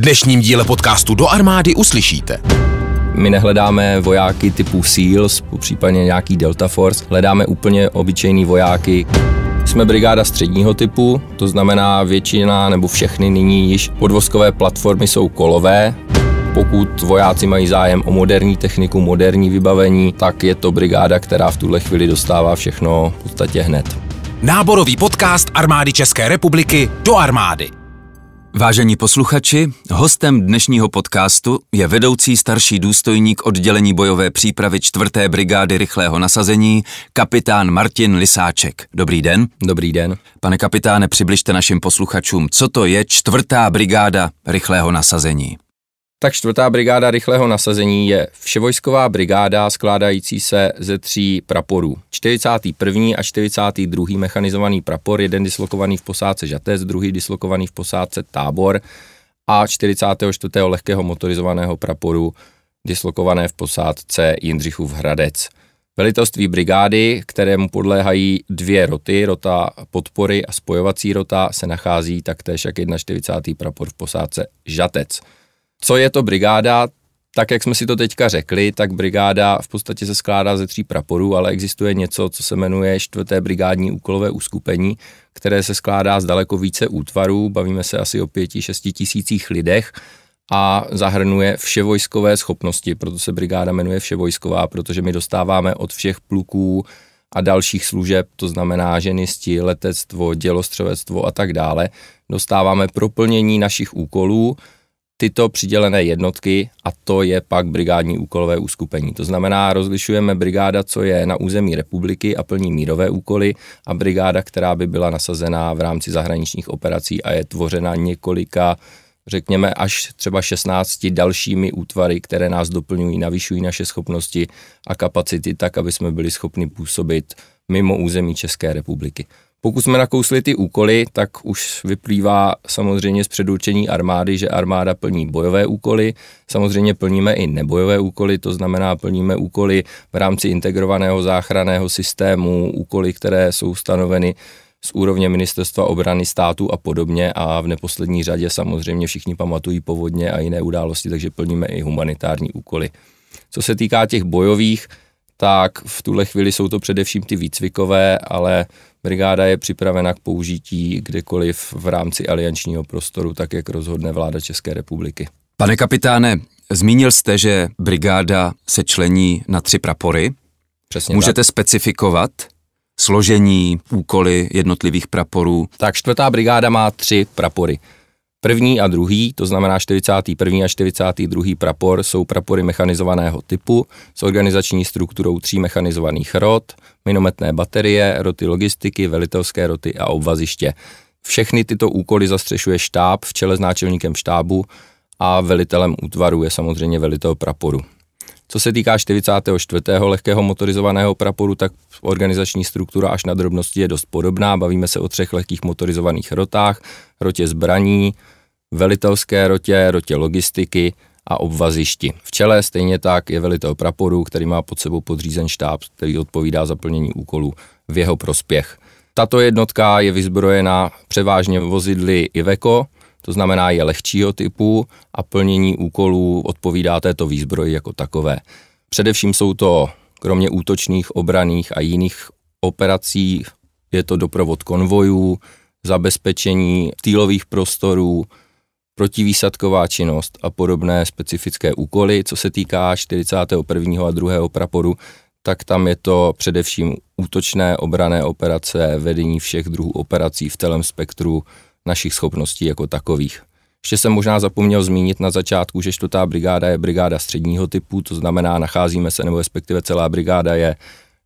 dnešním díle podcastu Do armády uslyšíte. My nehledáme vojáky typu SEALs, případně nějaký Delta Force, hledáme úplně obyčejný vojáky. Jsme brigáda středního typu, to znamená většina nebo všechny nyní již podvozkové platformy jsou kolové. Pokud vojáci mají zájem o moderní techniku, moderní vybavení, tak je to brigáda, která v tuhle chvíli dostává všechno v podstatě hned. Náborový podcast armády České republiky do armády. Vážení posluchači, hostem dnešního podcastu je vedoucí starší důstojník oddělení bojové přípravy 4. brigády rychlého nasazení, kapitán Martin Lisáček. Dobrý den. Dobrý den. Pane kapitáne, přibližte našim posluchačům, co to je 4. brigáda rychlého nasazení. Tak čtvrtá brigáda rychlého nasazení je vševojsková brigáda skládající se ze tří praporů. 41. a 42. mechanizovaný prapor, jeden dislokovaný v posádce Žatec, druhý dislokovaný v posádce Tábor a 44. lehkého motorizovaného praporu dislokované v posádce Jindřichův Hradec. Velitelství brigády, kterému podléhají dvě roty, rota podpory a spojovací rota, se nachází taktéž jak 41. prapor v posádce Žatec. Co je to brigáda? Tak, jak jsme si to teďka řekli, tak brigáda v podstatě se skládá ze tří praporů, ale existuje něco, co se jmenuje čtvrté brigádní úkolové uskupení, které se skládá z daleko více útvarů, bavíme se asi o pěti, šesti tisících lidech a zahrnuje vševojskové schopnosti, proto se brigáda jmenuje vševojsková, protože my dostáváme od všech pluků a dalších služeb, to znamená ženisti, letectvo, dělostřelectvo a tak dále, dostáváme proplnění našich úkolů, tyto přidělené jednotky a to je pak brigádní úkolové uskupení. To znamená, rozlišujeme brigáda, co je na území republiky a plní mírové úkoly a brigáda, která by byla nasazená v rámci zahraničních operací a je tvořena několika řekněme až třeba 16 dalšími útvary, které nás doplňují, navyšují naše schopnosti a kapacity tak, aby jsme byli schopni působit mimo území České republiky. Pokud jsme nakousli ty úkoly, tak už vyplývá samozřejmě z předurčení armády, že armáda plní bojové úkoly. Samozřejmě plníme i nebojové úkoly, to znamená plníme úkoly v rámci integrovaného záchranného systému, úkoly, které jsou stanoveny z úrovně ministerstva obrany státu a podobně a v neposlední řadě samozřejmě všichni pamatují povodně a jiné události, takže plníme i humanitární úkoly. Co se týká těch bojových, tak v tuhle chvíli jsou to především ty výcvikové, ale Brigáda je připravena k použití kdekoliv v rámci aliančního prostoru, tak jak rozhodne vláda České republiky. Pane kapitáne, zmínil jste, že brigáda se člení na tři prapory. Přesně Můžete tak. specifikovat složení, úkoly jednotlivých praporů? Tak čtvrtá brigáda má tři prapory. První a druhý, to znamená 41. a 42. prapor, jsou prapory mechanizovaného typu s organizační strukturou tří mechanizovaných rot, minometné baterie, roty logistiky, velitelské roty a obvaziště. Všechny tyto úkoly zastřešuje štáb v čele s náčelníkem štábu a velitelem útvaru je samozřejmě velitel praporu. Co se týká 44. lehkého motorizovaného praporu, tak organizační struktura až na drobnosti je dost podobná. Bavíme se o třech lehkých motorizovaných rotách, rotě zbraní, velitelské rotě, rotě logistiky a obvazišti. V čele stejně tak je velitel praporu, který má pod sebou podřízen štáb, který odpovídá za plnění úkolů v jeho prospěch. Tato jednotka je vyzbrojena převážně vozidly Iveco, to znamená je lehčího typu a plnění úkolů odpovídá této výzbroji jako takové. Především jsou to kromě útočných, obraných a jiných operací je to doprovod konvojů, zabezpečení týlových prostorů, protivýsadková činnost a podobné specifické úkoly. Co se týká 41. a 2. praporu, tak tam je to především útočné obrané operace, vedení všech druhů operací v celém spektru našich schopností jako takových. Ještě jsem možná zapomněl zmínit na začátku, že čtvrtá brigáda je brigáda středního typu, to znamená, nacházíme se, nebo respektive celá brigáda je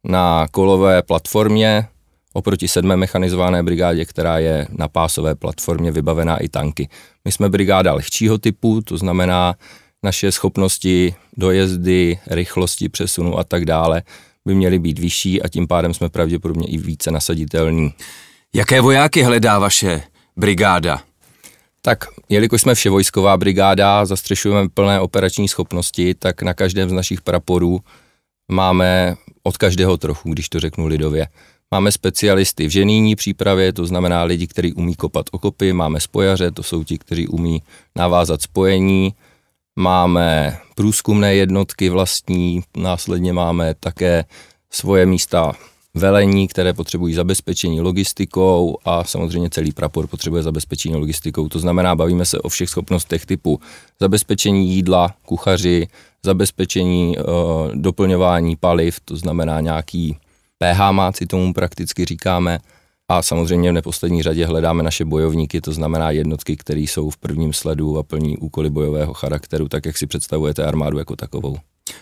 na kolové platformě oproti sedmé mechanizované brigádě, která je na pásové platformě vybavená i tanky. My jsme brigáda lehčího typu, to znamená, naše schopnosti dojezdy, rychlosti přesunu a tak dále by měly být vyšší a tím pádem jsme pravděpodobně i více nasaditelní. Jaké vojáky hledá vaše brigáda? Tak, jelikož jsme vševojsková brigáda, zastřešujeme plné operační schopnosti, tak na každém z našich praporů máme od každého trochu, když to řeknu lidově. Máme specialisty v ženýní přípravě, to znamená lidi, kteří umí kopat okopy, máme spojaře, to jsou ti, kteří umí navázat spojení, máme průzkumné jednotky vlastní, následně máme také svoje místa velení, které potřebují zabezpečení logistikou a samozřejmě celý prapor potřebuje zabezpečení logistikou. To znamená, bavíme se o všech schopnostech typu zabezpečení jídla, kuchaři, zabezpečení e, doplňování paliv, to znamená nějaký pH máci tomu prakticky říkáme, a samozřejmě v neposlední řadě hledáme naše bojovníky, to znamená jednotky, které jsou v prvním sledu a plní úkoly bojového charakteru, tak jak si představujete armádu jako takovou.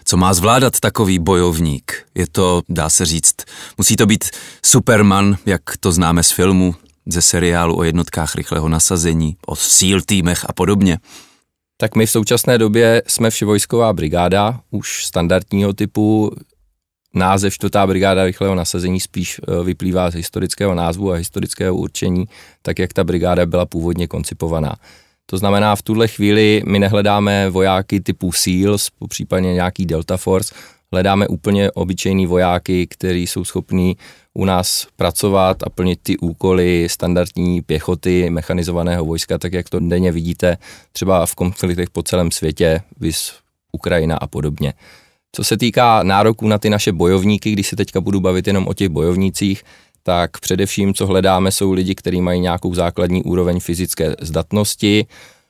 Co má zvládat takový bojovník? Je to, dá se říct, musí to být Superman, jak to známe z filmu, ze seriálu o jednotkách rychlého nasazení, o SEAL týmech a podobně. Tak my v současné době jsme vševojsková brigáda, už standardního typu. Název čtvrtá brigáda rychlého nasazení spíš eh, vyplývá z historického názvu a historického určení, tak jak ta brigáda byla původně koncipovaná. To znamená, v tuhle chvíli my nehledáme vojáky typu SEALs, případně nějaký Delta Force, hledáme úplně obyčejný vojáky, kteří jsou schopní u nás pracovat a plnit ty úkoly standardní pěchoty, mechanizovaného vojska, tak jak to denně vidíte třeba v konfliktech po celém světě, vys Ukrajina a podobně. Co se týká nároků na ty naše bojovníky, když se teďka budu bavit jenom o těch bojovnících, tak především, co hledáme, jsou lidi, kteří mají nějakou základní úroveň fyzické zdatnosti,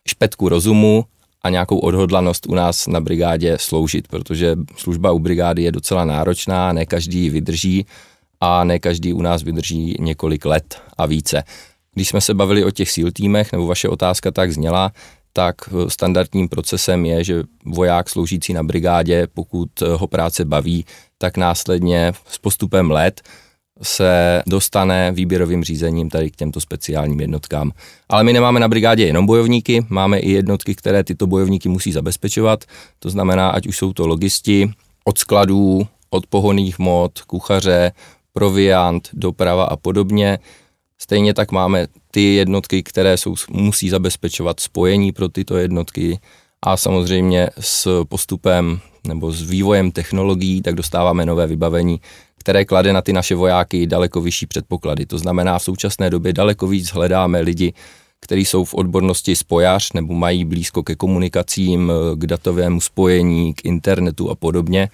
špetku rozumu a nějakou odhodlanost u nás na brigádě sloužit, protože služba u brigády je docela náročná, ne každý ji vydrží a ne každý u nás vydrží několik let a více. Když jsme se bavili o těch SEAL týmech, nebo vaše otázka tak zněla, tak eh, standardním procesem je, že voják sloužící na brigádě, pokud eh, ho práce baví, tak následně s postupem let se dostane výběrovým řízením tady k těmto speciálním jednotkám. Ale my nemáme na brigádě jenom bojovníky, máme i jednotky, které tyto bojovníky musí zabezpečovat, to znamená, ať už jsou to logisti od skladů, od pohoných mod, kuchaře, proviant, doprava a podobně. Stejně tak máme ty jednotky, které jsou, musí zabezpečovat spojení pro tyto jednotky a samozřejmě s postupem nebo s vývojem technologií, tak dostáváme nové vybavení, které klade na ty naše vojáky daleko vyšší předpoklady. To znamená, v současné době daleko víc hledáme lidi, kteří jsou v odbornosti spojař nebo mají blízko ke komunikacím, k datovému spojení, k internetu a podobně.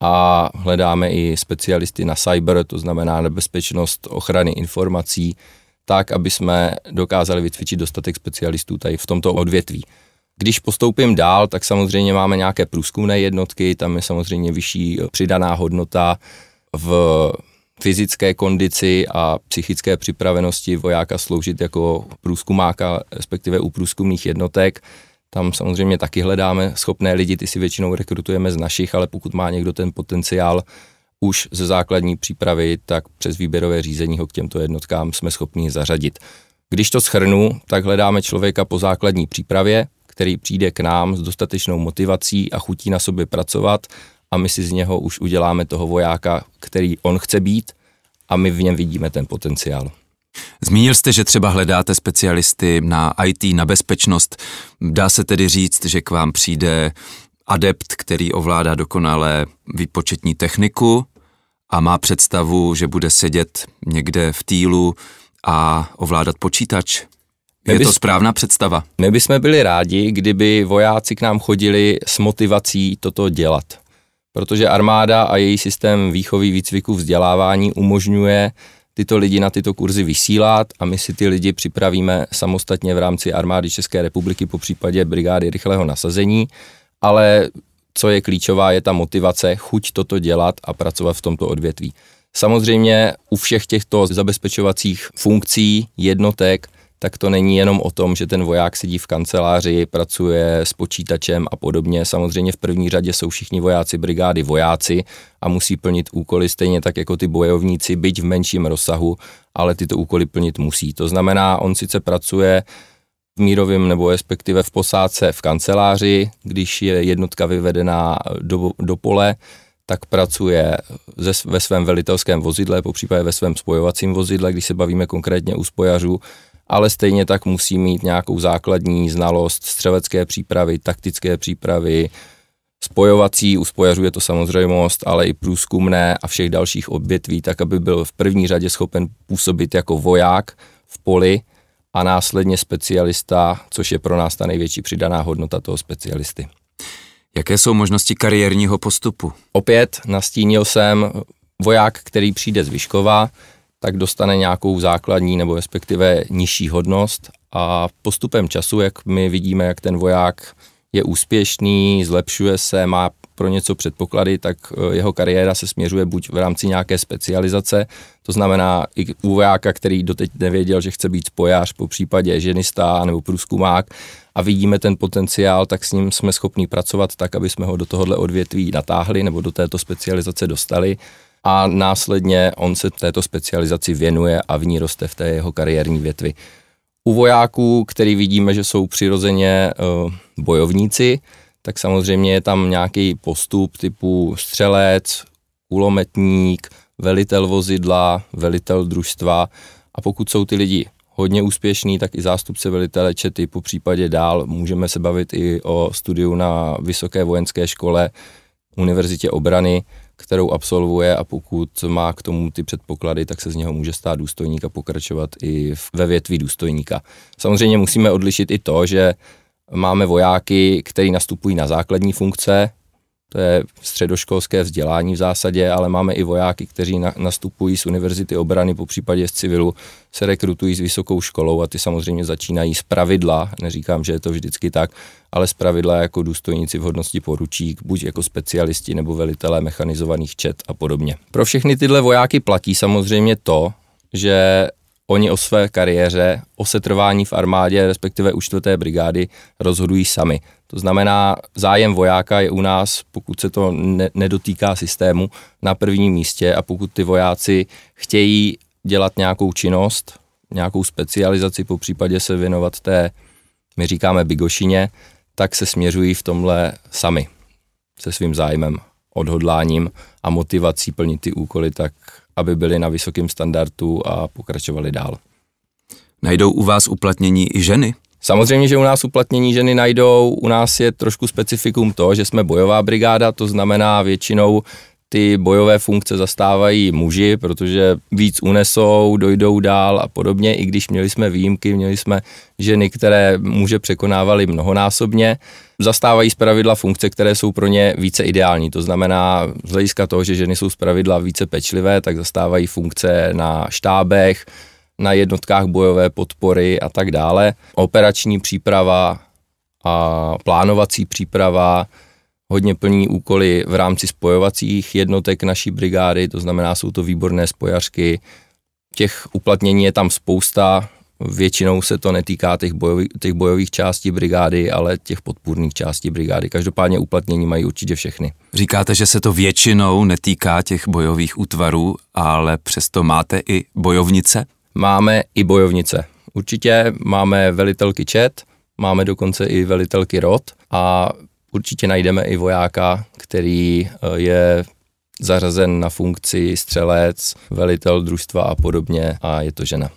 A hledáme i specialisty na cyber, to znamená na bezpečnost ochrany informací, tak, aby jsme dokázali vytvičit dostatek specialistů tady v tomto odvětví. Když postoupím dál, tak samozřejmě máme nějaké průzkumné jednotky, tam je samozřejmě vyšší přidaná hodnota, v fyzické kondici a psychické připravenosti vojáka sloužit jako průzkumáka, respektive u průzkumných jednotek. Tam samozřejmě taky hledáme schopné lidi, ty si většinou rekrutujeme z našich, ale pokud má někdo ten potenciál už ze základní přípravy, tak přes výběrové řízení ho k těmto jednotkám jsme schopni zařadit. Když to schrnu, tak hledáme člověka po základní přípravě, který přijde k nám s dostatečnou motivací a chutí na sobě pracovat, a my si z něho už uděláme toho vojáka, který on chce být a my v něm vidíme ten potenciál. Zmínil jste, že třeba hledáte specialisty na IT, na bezpečnost. Dá se tedy říct, že k vám přijde adept, který ovládá dokonale výpočetní techniku a má představu, že bude sedět někde v týlu a ovládat počítač. Je bys, to správná představa? My bychom byli rádi, kdyby vojáci k nám chodili s motivací toto dělat protože armáda a její systém výchovy, výcviku, vzdělávání umožňuje tyto lidi na tyto kurzy vysílat a my si ty lidi připravíme samostatně v rámci armády České republiky, po případě brigády rychlého nasazení, ale co je klíčová, je ta motivace, chuť toto dělat a pracovat v tomto odvětví. Samozřejmě u všech těchto zabezpečovacích funkcí, jednotek, tak to není jenom o tom, že ten voják sedí v kanceláři, pracuje s počítačem a podobně. Samozřejmě v první řadě jsou všichni vojáci brigády vojáci a musí plnit úkoly stejně tak jako ty bojovníci, byť v menším rozsahu, ale tyto úkoly plnit musí. To znamená, on sice pracuje v mírovém nebo respektive v posádce v kanceláři, když je jednotka vyvedená do, do pole, tak pracuje ze, ve svém velitelském vozidle, po případě ve svém spojovacím vozidle, když se bavíme konkrétně u spojařů, ale stejně tak musí mít nějakou základní znalost střelecké přípravy, taktické přípravy, spojovací, u spojařů je to samozřejmost, ale i průzkumné a všech dalších odvětví, tak aby byl v první řadě schopen působit jako voják v poli a následně specialista, což je pro nás ta největší přidaná hodnota toho specialisty. Jaké jsou možnosti kariérního postupu? Opět nastínil jsem voják, který přijde z Vyškova, tak dostane nějakou základní nebo respektive nižší hodnost a postupem času, jak my vidíme, jak ten voják je úspěšný, zlepšuje se, má pro něco předpoklady, tak eh, jeho kariéra se směřuje buď v rámci nějaké specializace, to znamená i u vojáka, který doteď nevěděl, že chce být spojář, po případě ženista nebo průzkumák a vidíme ten potenciál, tak s ním jsme schopni pracovat tak, aby jsme ho do tohohle odvětví natáhli nebo do této specializace dostali a následně on se této specializaci věnuje a v ní roste v té jeho kariérní větvi. U vojáků, který vidíme, že jsou přirozeně eh, bojovníci, tak samozřejmě je tam nějaký postup typu střelec, kulometník, velitel vozidla, velitel družstva a pokud jsou ty lidi hodně úspěšný, tak i zástupce velitele čety, po případě dál můžeme se bavit i o studiu na Vysoké vojenské škole, Univerzitě obrany, kterou absolvuje a pokud má k tomu ty předpoklady, tak se z něho může stát důstojník a pokračovat i ve větví důstojníka. Samozřejmě musíme odlišit i to, že máme vojáky, kteří nastupují na základní funkce, to je středoškolské vzdělání v zásadě, ale máme i vojáky, kteří na, nastupují z univerzity obrany, po případě z civilu, se rekrutují s vysokou školou a ty samozřejmě začínají z pravidla, neříkám, že je to vždycky tak, ale z pravidla jako důstojníci v hodnosti poručík, buď jako specialisti nebo velitelé mechanizovaných čet a podobně. Pro všechny tyhle vojáky platí samozřejmě to, že Oni o své kariéře, o setrvání v armádě, respektive u čtvrté brigády, rozhodují sami. To znamená, zájem vojáka je u nás, pokud se to ne- nedotýká systému, na prvním místě a pokud ty vojáci chtějí dělat nějakou činnost, nějakou specializaci, po případě se věnovat té, my říkáme bigošině, tak se směřují v tomhle sami, se svým zájmem, odhodláním a motivací plnit ty úkoly tak, aby byli na vysokém standardu a pokračovali dál. Najdou u vás uplatnění i ženy? Samozřejmě, že u nás uplatnění ženy najdou. U nás je trošku specifikum to, že jsme bojová brigáda, to znamená většinou ty bojové funkce zastávají muži, protože víc unesou, dojdou dál a podobně, i když měli jsme výjimky, měli jsme ženy, které muže překonávali mnohonásobně, zastávají pravidla funkce, které jsou pro ně více ideální. To znamená, z hlediska toho, že ženy jsou pravidla více pečlivé, tak zastávají funkce na štábech, na jednotkách bojové podpory a tak dále. Operační příprava a plánovací příprava, hodně plní úkoly v rámci spojovacích jednotek naší brigády, to znamená, jsou to výborné spojařky. Těch uplatnění je tam spousta, většinou se to netýká těch, bojový, těch bojových částí brigády, ale těch podpůrných částí brigády. Každopádně uplatnění mají určitě všechny. Říkáte, že se to většinou netýká těch bojových útvarů, ale přesto máte i bojovnice? Máme i bojovnice. Určitě máme velitelky čet, máme dokonce i velitelky rod a určitě najdeme i vojáka, který eh, je zařazen na funkci střelec, velitel družstva a podobně a je to žena.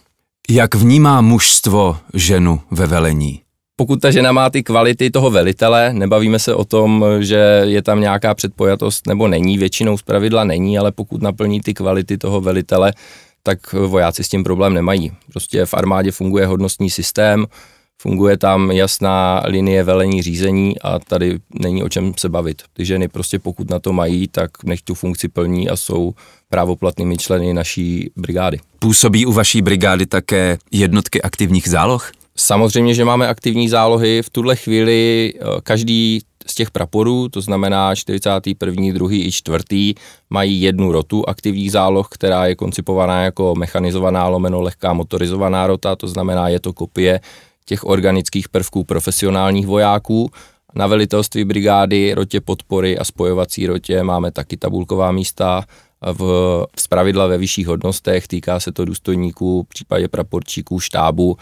Jak vnímá mužstvo ženu ve velení? Pokud ta žena má ty kvality toho velitele, nebavíme se o tom, že je tam nějaká předpojatost nebo není, většinou zpravidla není, ale pokud naplní ty kvality toho velitele, tak vojáci s tím problém nemají. Prostě v armádě funguje hodnostní systém, funguje tam jasná linie velení řízení a tady není o čem se bavit. Ty ženy prostě pokud na to mají, tak nech tu funkci plní a jsou právoplatnými členy naší brigády. Působí u vaší brigády také jednotky aktivních záloh? Samozřejmě, že máme aktivní zálohy. V tuhle chvíli eh, každý z těch praporů, to znamená 41., 2. i 4. mají jednu rotu aktivních záloh, která je koncipovaná jako mechanizovaná lomeno lehká motorizovaná rota, to znamená je to kopie těch organických prvků profesionálních vojáků. Na velitelství brigády, rotě podpory a spojovací rotě máme taky tabulková místa v, v zpravidla ve vyšších hodnostech, týká se to důstojníků, v případě praporčíků, štábu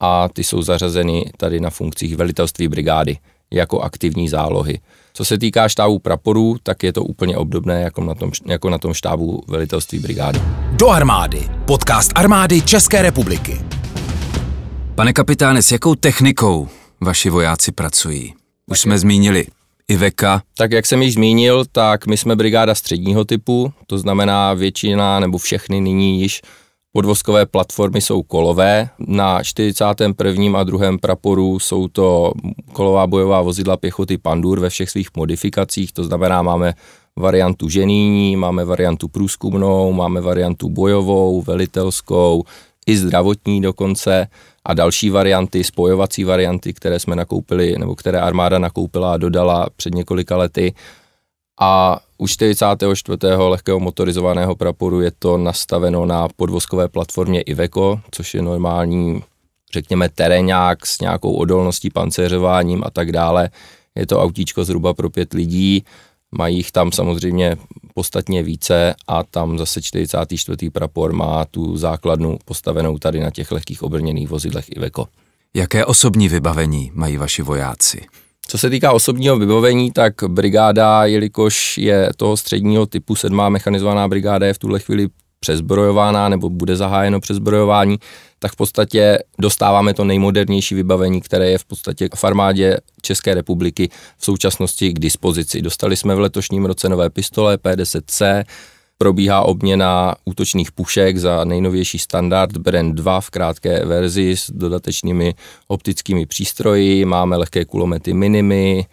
a ty jsou zařazeny tady na funkcích velitelství brigády jako aktivní zálohy. Co se týká štábu praporů, tak je to úplně obdobné jako na tom, jako na tom štábu velitelství brigády. Do armády. Podcast armády České republiky. Pane kapitáne, s jakou technikou vaši vojáci pracují? Už jsme zmínili Iveka. Tak jak jsem již zmínil, tak my jsme brigáda středního typu, to znamená většina nebo všechny nyní již podvozkové platformy jsou kolové. Na 41. a 2. praporu jsou to kolová bojová vozidla pěchoty Pandur ve všech svých modifikacích, to znamená máme variantu ženýní, máme variantu průzkumnou, máme variantu bojovou, velitelskou, i zdravotní dokonce a další varianty, spojovací varianty, které jsme nakoupili nebo které armáda nakoupila a dodala před několika lety. A u 44. lehkého motorizovaného praporu je to nastaveno na podvozkové platformě Iveco, což je normální, řekněme, terénák s nějakou odolností, pancéřováním a tak dále. Je to autíčko zhruba pro pět lidí, mají jich tam samozřejmě podstatně více a tam zase 44. prapor má tu základnu postavenou tady na těch lehkých obrněných vozidlech Iveco. Jaké osobní vybavení mají vaši vojáci? Co se týká osobního vybavení, tak brigáda, jelikož je toho středního typu, sedmá mechanizovaná brigáda je v tuhle chvíli přezbrojována nebo bude zahájeno přezbrojování, tak v podstatě dostáváme to nejmodernější vybavení, které je v podstatě v armádě České republiky v současnosti k dispozici. Dostali jsme v letošním roce nové pistole P10C, probíhá obměna útočných pušek za nejnovější standard Brand 2 v krátké verzi s dodatečnými optickými přístroji, máme lehké kulomety Minimi,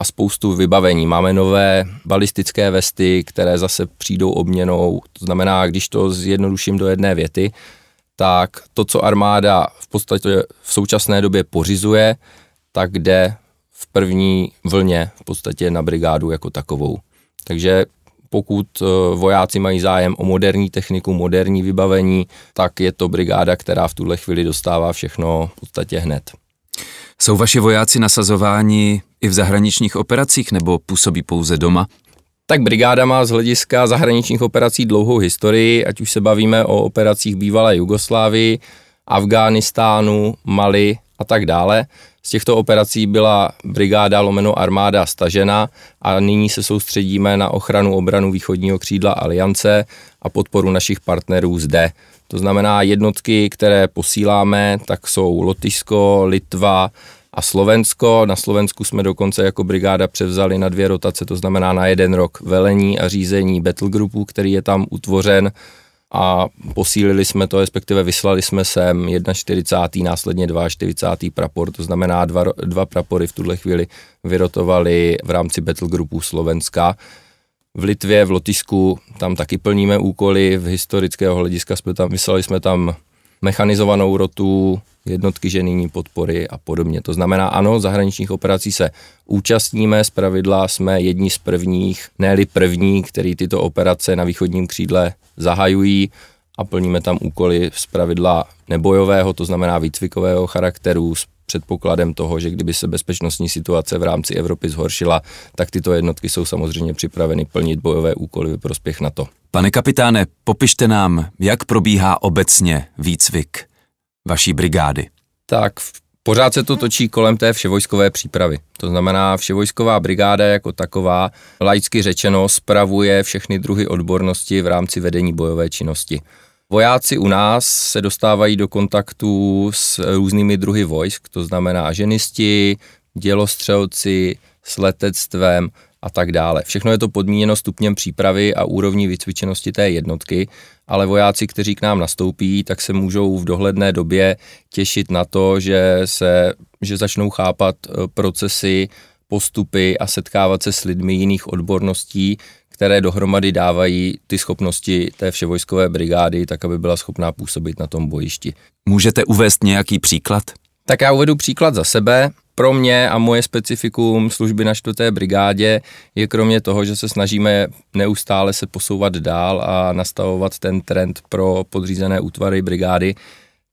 a spoustu vybavení. Máme nové balistické vesty, které zase přijdou obměnou. To znamená, když to zjednoduším do jedné věty, tak to, co armáda v podstatě v současné době pořizuje, tak jde v první vlně v podstatě na brigádu jako takovou. Takže pokud eh, vojáci mají zájem o moderní techniku, moderní vybavení, tak je to brigáda, která v tuhle chvíli dostává všechno v podstatě hned. Jsou vaši vojáci nasazováni i v zahraničních operacích nebo působí pouze doma? Tak brigáda má z hlediska zahraničních operací dlouhou historii, ať už se bavíme o operacích bývalé Jugoslávii, Afghánistánu, Mali a tak dále. Z těchto operací byla brigáda lomeno armáda stažena a nyní se soustředíme na ochranu obranu východního křídla aliance a podporu našich partnerů zde. To znamená, jednotky, které posíláme, tak jsou Lotyšsko, Litva a Slovensko. Na Slovensku jsme dokonce jako brigáda převzali na dvě rotace, to znamená na jeden rok velení a řízení battlegroupu, který je tam utvořen a posílili jsme to, respektive vyslali jsme sem 41. následně 42. prapor, to znamená dva, dva prapory v tuhle chvíli vyrotovali v rámci battle groupu Slovenska v Litvě, v Lotyšsku, tam taky plníme úkoly v historického hlediska. Jsme tam, vyslali jsme tam mechanizovanou rotu, jednotky ženýní podpory a podobně. To znamená, ano, zahraničních operací se účastníme, z pravidla jsme jedni z prvních, ne první, který tyto operace na východním křídle zahajují a plníme tam úkoly z pravidla nebojového, to znamená výcvikového charakteru, z předpokladem toho, že kdyby se bezpečnostní situace v rámci Evropy zhoršila, tak tyto jednotky jsou samozřejmě připraveny plnit bojové úkoly ve prospěch NATO. Pane kapitáne, popište nám, jak probíhá obecně výcvik vaší brigády. Tak v pořád se to točí kolem té vševojskové přípravy. To znamená, vševojsková brigáda jako taková, laicky řečeno, spravuje všechny druhy odbornosti v rámci vedení bojové činnosti. Vojáci u nás se dostávají do kontaktu s různými druhy vojsk, to znamená ženisti, dělostřelci, s letectvem a tak dále. Všechno je to podmíněno stupněm přípravy a úrovní vycvičenosti té jednotky, ale vojáci, kteří k nám nastoupí, tak se můžou v dohledné době těšit na to, že, se, že začnou chápat eh, procesy, postupy a setkávat se s lidmi jiných odborností, které dohromady dávají ty schopnosti té vševojskové brigády, tak aby byla schopná působit na tom bojišti. Můžete uvést nějaký příklad? Tak já uvedu příklad za sebe. Pro mě a moje specifikum služby na čtvrté brigádě je kromě toho, že se snažíme neustále se posouvat dál a nastavovat ten trend pro podřízené útvary brigády,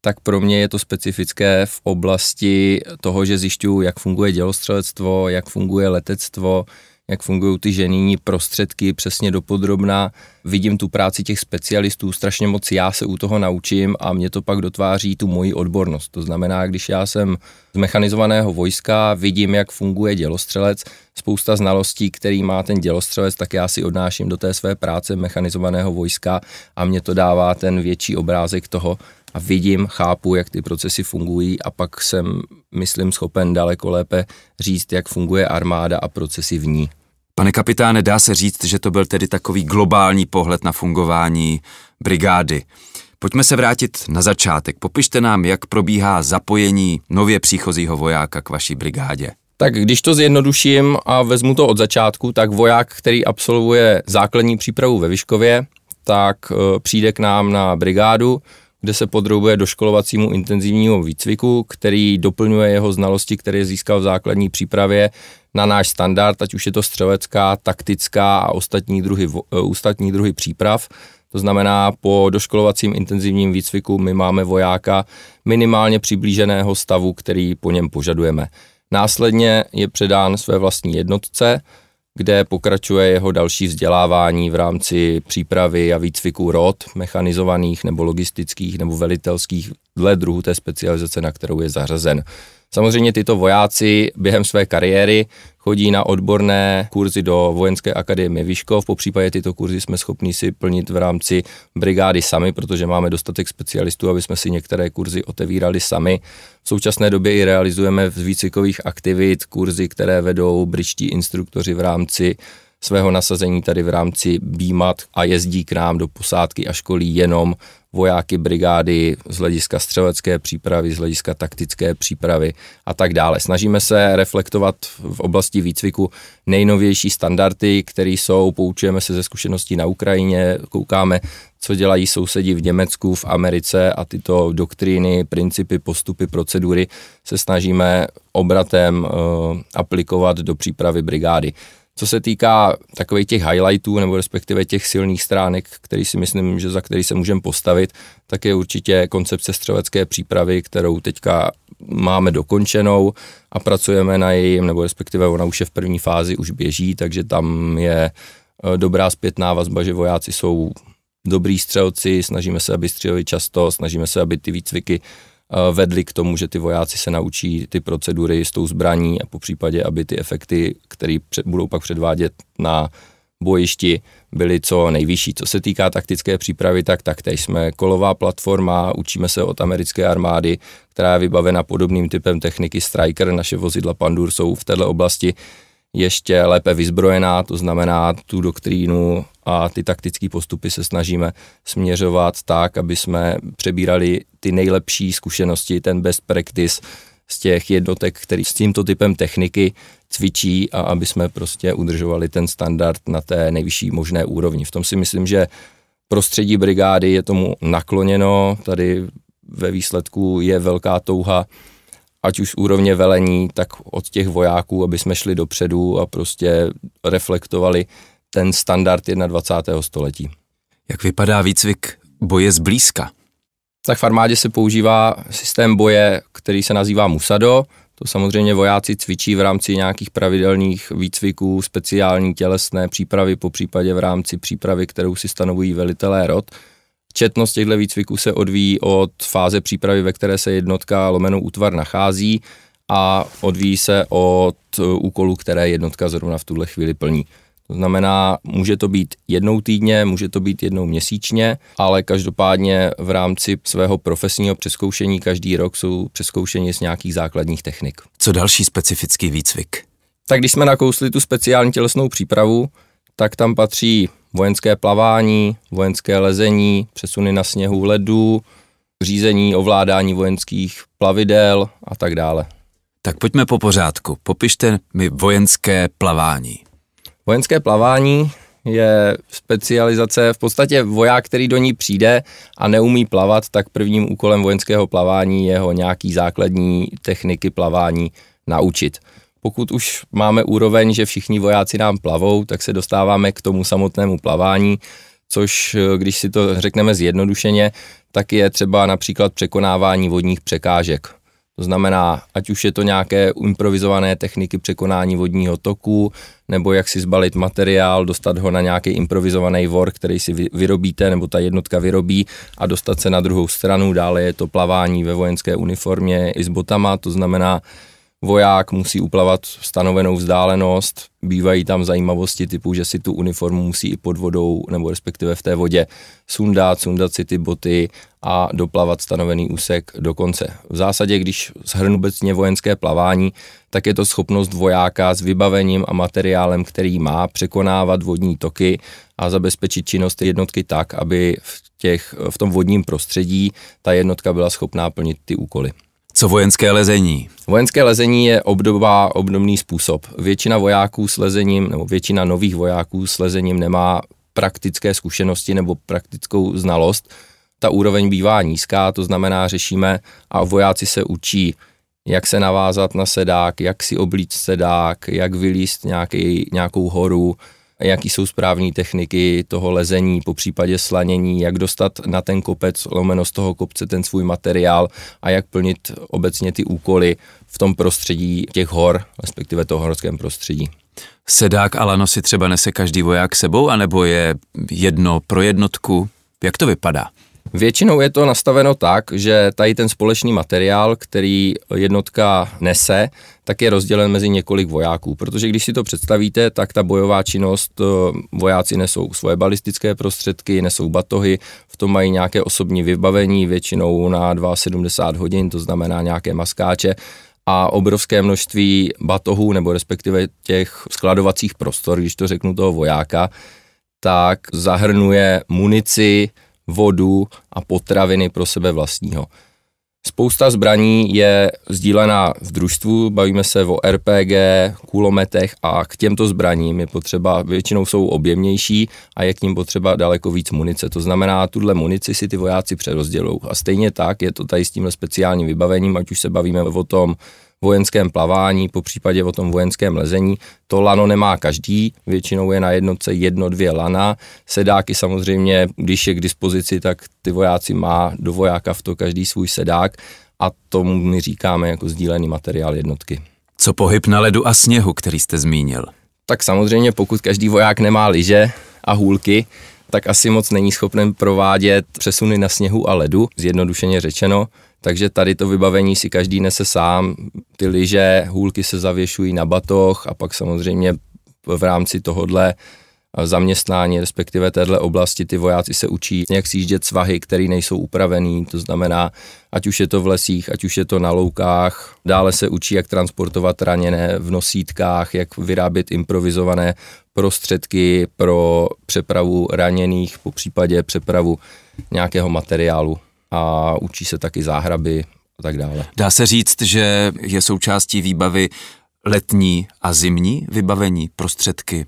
tak pro mě je to specifické v oblasti toho, že zjišťuju, jak funguje dělostřelectvo, jak funguje letectvo, jak fungují ty ženijní prostředky přesně dopodrobná. Vidím tu práci těch specialistů, strašně moc já se u toho naučím a mě to pak dotváří tu moji odbornost. To znamená, když já jsem z mechanizovaného vojska, vidím, jak funguje dělostřelec, spousta znalostí, který má ten dělostřelec, tak já si odnáším do té své práce mechanizovaného vojska a mě to dává ten větší obrázek toho, a vidím, chápu, jak ty procesy fungují a pak jsem, myslím, schopen daleko lépe říct, jak funguje armáda a procesy v ní. Pane kapitáne, dá se říct, že to byl tedy takový globální pohled na fungování brigády. Pojďme se vrátit na začátek. Popište nám, jak probíhá zapojení nově příchozího vojáka k vaší brigádě. Tak když to zjednoduším a vezmu to od začátku, tak voják, který absolvuje základní přípravu ve Vyškově, tak eh, přijde k nám na brigádu, kde se podrobuje doškolovacímu intenzivnímu výcviku, který doplňuje jeho znalosti, které získal v základní přípravě na náš standard, ať už je to střelecká, taktická a ostatní druhy, e, ostatní druhy příprav. To znamená, po doškolovacím intenzivním výcviku my máme vojáka minimálně přiblíženého stavu, který po něm požadujeme. Následně je předán své vlastní jednotce, kde pokračuje jeho další vzdělávání v rámci přípravy a výcviku rod, mechanizovaných nebo logistických nebo velitelských dle druhu té specializace, na kterou je zařazen. Samozřejmě tyto vojáci během své kariéry chodí na odborné kurzy do Vojenské akademie Vyškov, po případě tyto kurzy jsme schopni si plnit v rámci brigády sami, protože máme dostatek specialistů, aby jsme si některé kurzy otevírali sami. V současné době i realizujeme z výcvikových aktivit kurzy, které vedou bričtí instruktoři v rámci svého nasazení tady v rámci BMAT a jezdí k nám do posádky a školí jenom vojáky brigády z hlediska střelecké přípravy, z hlediska taktické přípravy a tak dále. Snažíme se reflektovat v oblasti výcviku nejnovější standardy, které jsou, poučujeme se ze zkušeností na Ukrajině, koukáme, co dělají sousedi v Německu, v Americe a tyto doktríny, principy, postupy, procedury se snažíme obratem e, aplikovat do přípravy brigády. Co se týká takových těch highlightů nebo respektive těch silných stránek, který si myslím, že za který se můžeme postavit, tak je určitě koncepce střelecké přípravy, kterou teďka máme dokončenou a pracujeme na jejím, nebo respektive ona už je v první fázi, už běží, takže tam je eh, dobrá zpětná vazba, že vojáci jsou dobrý střelci, snažíme se, aby střelili často, snažíme se, aby ty výcviky Eh, vedly k tomu, že ty vojáci se naučí ty procedury s tou zbraní a po případě, aby ty efekty, které budou pak předvádět na bojišti, byly co nejvyšší. Co se týká taktické přípravy, tak taktéž jsme kolová platforma, učíme se od americké armády, která je vybavena podobným typem techniky Striker. Naše vozidla Pandur jsou v této oblasti ještě lépe vyzbrojená, to znamená tu doktrínu a ty taktické postupy se snažíme směřovat tak, aby jsme přebírali ty nejlepší zkušenosti, ten best practice z těch jednotek, který s tímto typem techniky cvičí a aby jsme prostě udržovali ten standard na té nejvyšší možné úrovni. V tom si myslím, že prostředí brigády je tomu nakloněno, tady ve výsledku je velká touha ať už úrovně velení, tak od těch vojáků, aby jsme šli dopředu a prostě reflektovali ten standard 21. století. Jak vypadá výcvik boje zblízka? Tak v armádě se používá systém boje, který se nazývá Musado. To samozřejmě vojáci cvičí v rámci nějakých pravidelných výcviků, speciální tělesné přípravy, po případě v rámci přípravy, kterou si stanovují velitelé rod. Četnost těchto výcviků se odvíjí od fáze přípravy, ve které se jednotka lomenou útvar nachází a odvíjí se od e, úkolů, které jednotka zrovna v tuhle chvíli plní. To znamená, může to být jednou týdně, může to být jednou měsíčně, ale každopádně v rámci svého profesního přeskoušení každý rok jsou přeskoušeni z nějakých základních technik. Co další specifický výcvik? Tak když jsme nakousli tu speciální tělesnou přípravu, tak tam patří vojenské plavání, vojenské lezení, přesuny na sněhu ledu, řízení, ovládání vojenských plavidel a tak dále. Tak pojďme po pořádku. Popište mi vojenské plavání. Vojenské plavání je specializace, v podstatě voják, který do ní přijde a neumí plavat, tak prvním úkolem vojenského plavání je ho nějaký základní techniky plavání naučit. Pokud už máme úroveň, že všichni vojáci nám plavou, tak se dostáváme k tomu samotnému plavání, což když si to řekneme zjednodušeně, tak je třeba například překonávání vodních překážek. To znamená, ať už je to nějaké improvizované techniky překonání vodního toku, nebo jak si zbalit materiál, dostat ho na nějaký improvizovaný vor, který si vyrobíte, nebo ta jednotka vyrobí a dostat se na druhou stranu. Dále je to plavání ve vojenské uniformě i s botama, to znamená, Voják musí uplavat stanovenou vzdálenost, bývají tam zajímavosti typu, že si tu uniformu musí i pod vodou, nebo respektive v té vodě sundat, sundat si ty boty a doplavat stanovený úsek do konce. V zásadě, když shrnu obecně vojenské plavání, tak je to schopnost vojáka s vybavením a materiálem, který má, překonávat vodní toky a zabezpečit činnost jednotky tak, aby v, těch, v tom vodním prostředí ta jednotka byla schopná plnit ty úkoly. Co vojenské lezení? Vojenské lezení je obdobá obdobný způsob. Většina vojáků s lezením, nebo většina nových vojáků s lezením nemá praktické zkušenosti nebo praktickou znalost. Ta úroveň bývá nízká, to znamená řešíme a vojáci se učí, jak se navázat na sedák, jak si oblíct sedák, jak vylíst nějaký, nějakou horu, jaký jsou správné techniky toho lezení, po případě slanění, jak dostat na ten kopec, lomeno z toho kopce ten svůj materiál a jak plnit obecně ty úkoly v tom prostředí těch hor, respektive toho horském prostředí. Sedák a lano si třeba nese každý voják sebou, anebo je jedno pro jednotku? Jak to vypadá? Většinou je to nastaveno tak, že tady ten společný materiál, který jednotka nese, tak je rozdělen mezi několik vojáků, protože když si to představíte, tak ta bojová činnost, eh, vojáci nesou svoje balistické prostředky, nesou batohy, v tom mají nějaké osobní vybavení, většinou na 72 hodin, to znamená nějaké maskáče, a obrovské množství batohů nebo respektive těch skladovacích prostor, když to řeknu toho vojáka, tak zahrnuje munici, vodu a potraviny pro sebe vlastního. Spousta zbraní je sdílená v družstvu, bavíme se o RPG, kulometech a k těmto zbraním je potřeba, většinou jsou objemnější a je k ním potřeba daleko víc munice. To znamená, tuhle munici si ty vojáci přerozdělou. A stejně tak je to tady s tímhle speciálním vybavením, ať už se bavíme o tom vojenském plavání, po případě o tom vojenském lezení. To lano nemá každý, většinou je na jednotce jedno, dvě lana. Sedáky samozřejmě, když je k dispozici, tak ty vojáci má do vojáka v to každý svůj sedák a tomu my říkáme jako sdílený materiál jednotky. Co pohyb na ledu a sněhu, který jste zmínil? Tak samozřejmě, pokud každý voják nemá lyže a hůlky, tak asi moc není schopen provádět přesuny na sněhu a ledu, zjednodušeně řečeno takže tady to vybavení si každý nese sám, ty lyže, hůlky se zavěšují na batoh a pak samozřejmě v rámci tohodle eh, zaměstnání, respektive téhle oblasti, ty vojáci se učí, jak sjíždět svahy, které nejsou upravený, to znamená, ať už je to v lesích, ať už je to na loukách, dále se učí, jak transportovat raněné v nosítkách, jak vyrábět improvizované prostředky pro přepravu raněných, po případě přepravu nějakého materiálu a učí se taky záhraby a tak dále. Dá se říct, že je součástí výbavy letní a zimní vybavení, prostředky,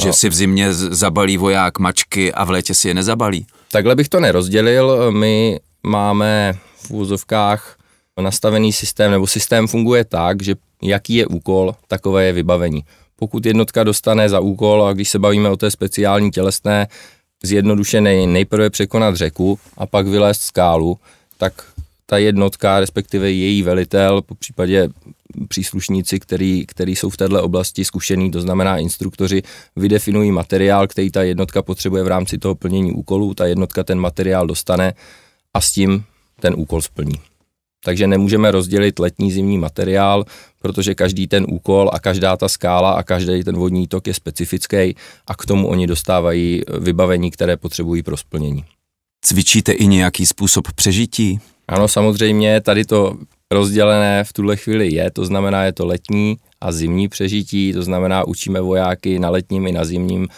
že no. si v zimě zabalí voják mačky a v létě si je nezabalí. Takhle bych to nerozdělil. My máme v úzovkách nastavený systém, nebo systém funguje tak, že jaký je úkol, takové je vybavení. Pokud jednotka dostane za úkol, a když se bavíme o té speciální tělesné zjednodušeně nejprve překonat řeku a pak vylézt skálu, tak ta jednotka, respektive její velitel, po případě příslušníci, který, který jsou v této oblasti zkušený, to znamená instruktoři, vydefinují materiál, který ta jednotka potřebuje v rámci toho plnění úkolů, ta jednotka ten materiál dostane a s tím ten úkol splní. Takže nemůžeme rozdělit letní zimní materiál, protože každý ten úkol a každá ta skála a každý ten vodní tok je specifický a k tomu oni dostávají vybavení, které potřebují pro splnění. Cvičíte i nějaký způsob přežití? Ano, samozřejmě, tady to rozdělené v tuhle chvíli je, to znamená, je to letní a zimní přežití, to znamená, učíme vojáky na letním i na zimním,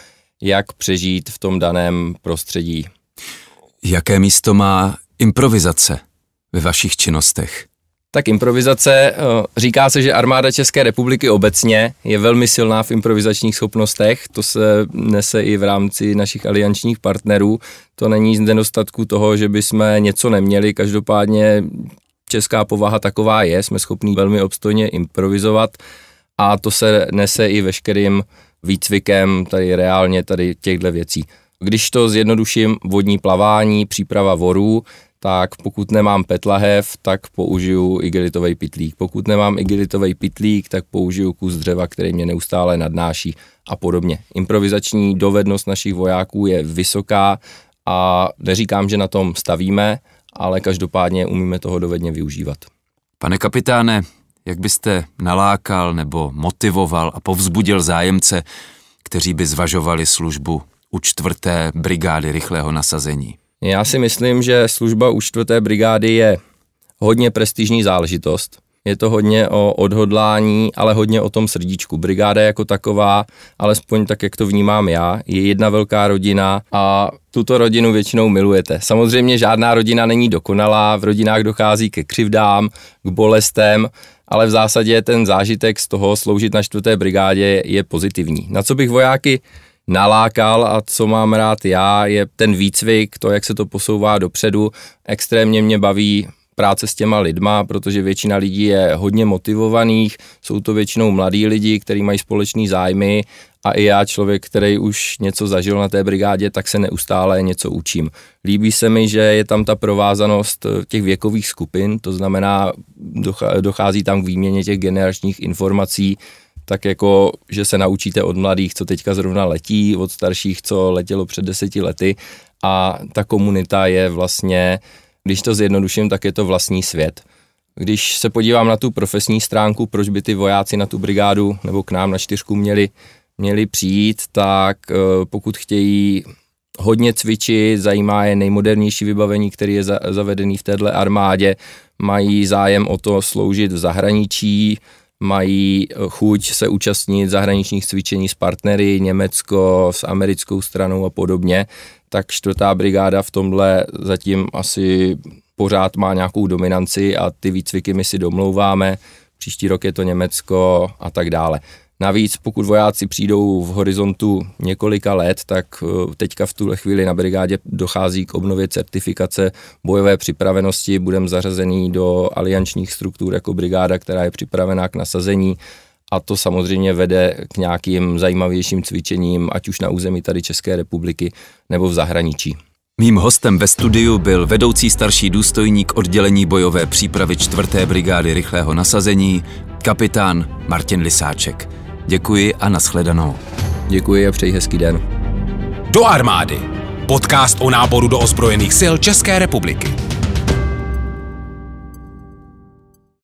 jak přežít v tom daném prostředí. Jaké místo má improvizace? ve vašich činnostech? Tak improvizace, eh, říká se, že armáda České republiky obecně je velmi silná v improvizačních schopnostech, to se nese i v rámci našich aliančních partnerů, to není z nedostatku toho, že by jsme něco neměli, každopádně česká povaha taková je, jsme schopní velmi obstojně improvizovat a to se nese i veškerým výcvikem tady reálně tady těchto věcí. Když to zjednoduším, vodní plavání, příprava vorů, tak pokud nemám petlahev, tak použiju igelitový pitlík. Pokud nemám igelitový pitlík, tak použiju kus dřeva, který mě neustále nadnáší a podobně. Improvizační dovednost našich vojáků je vysoká a neříkám, že na tom stavíme, ale každopádně umíme toho dovedně využívat. Pane kapitáne, jak byste nalákal nebo motivoval a povzbudil zájemce, kteří by zvažovali službu u čtvrté brigády rychlého nasazení? Já si myslím, že služba u čtvrté brigády je hodně prestižní záležitost. Je to hodně o odhodlání, ale hodně o tom srdíčku. Brigáda jako taková, alespoň tak, jak to vnímám já, je jedna velká rodina a tuto rodinu většinou milujete. Samozřejmě žádná rodina není dokonalá, v rodinách dochází ke křivdám, k bolestem, ale v zásadě ten zážitek z toho sloužit na čtvrté brigádě je pozitivní. Na co bych vojáky nalákal a co mám rád já, je ten výcvik, to, jak se to posouvá dopředu. Extrémně mě baví práce s těma lidma, protože většina lidí je hodně motivovaných, jsou to většinou mladí lidi, kteří mají společné zájmy a i já, člověk, který už něco zažil na té brigádě, tak se neustále něco učím. Líbí se mi, že je tam ta provázanost eh, těch věkových skupin, to znamená, dochází tam k výměně těch generačních informací, tak jako, že se naučíte od mladých, co teďka zrovna letí, od starších, co letělo před deseti lety a ta komunita je vlastně, když to zjednoduším, tak je to vlastní svět. Když se podívám na tu profesní stránku, proč by ty vojáci na tu brigádu nebo k nám na čtyřku měli, měli přijít, tak eh, pokud chtějí hodně cvičit, zajímá je nejmodernější vybavení, které je zavedené v téhle armádě, mají zájem o to sloužit v zahraničí, mají chuť se účastnit zahraničních cvičení s partnery, Německo, s americkou stranou a podobně, tak čtvrtá brigáda v tomhle zatím asi pořád má nějakou dominanci a ty výcviky my si domlouváme, příští rok je to Německo a tak dále. Navíc pokud vojáci přijdou v horizontu několika let, tak eh, teďka v tuhle chvíli na brigádě dochází k obnově certifikace bojové připravenosti. Budeme zařazený do aliančních struktur jako brigáda, která je připravená k nasazení a to samozřejmě vede k nějakým zajímavějším cvičením, ať už na území tady České republiky nebo v zahraničí. Mým hostem ve studiu byl vedoucí starší důstojník oddělení bojové přípravy 4. brigády rychlého nasazení, kapitán Martin Lisáček. Děkuji a nashledanou. Děkuji a přeji hezký den. Do armády. Podcast o náboru do ozbrojených sil České republiky.